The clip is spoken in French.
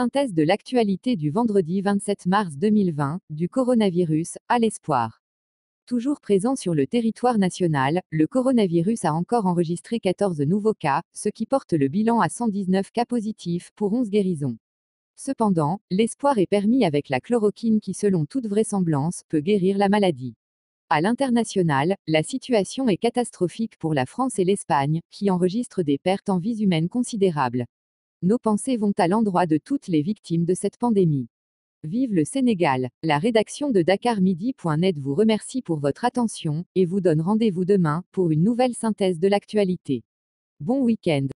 Synthèse de l'actualité du vendredi 27 mars 2020, du coronavirus, à l'espoir. Toujours présent sur le territoire national, le coronavirus a encore enregistré 14 nouveaux cas, ce qui porte le bilan à 119 cas positifs pour 11 guérisons. Cependant, l'espoir est permis avec la chloroquine qui, selon toute vraisemblance, peut guérir la maladie. À l'international, la situation est catastrophique pour la France et l'Espagne, qui enregistrent des pertes en vies humaines considérables. Nos pensées vont à l'endroit de toutes les victimes de cette pandémie. Vive le Sénégal. La rédaction de DakarMidi.net vous remercie pour votre attention et vous donne rendez-vous demain pour une nouvelle synthèse de l'actualité. Bon week-end.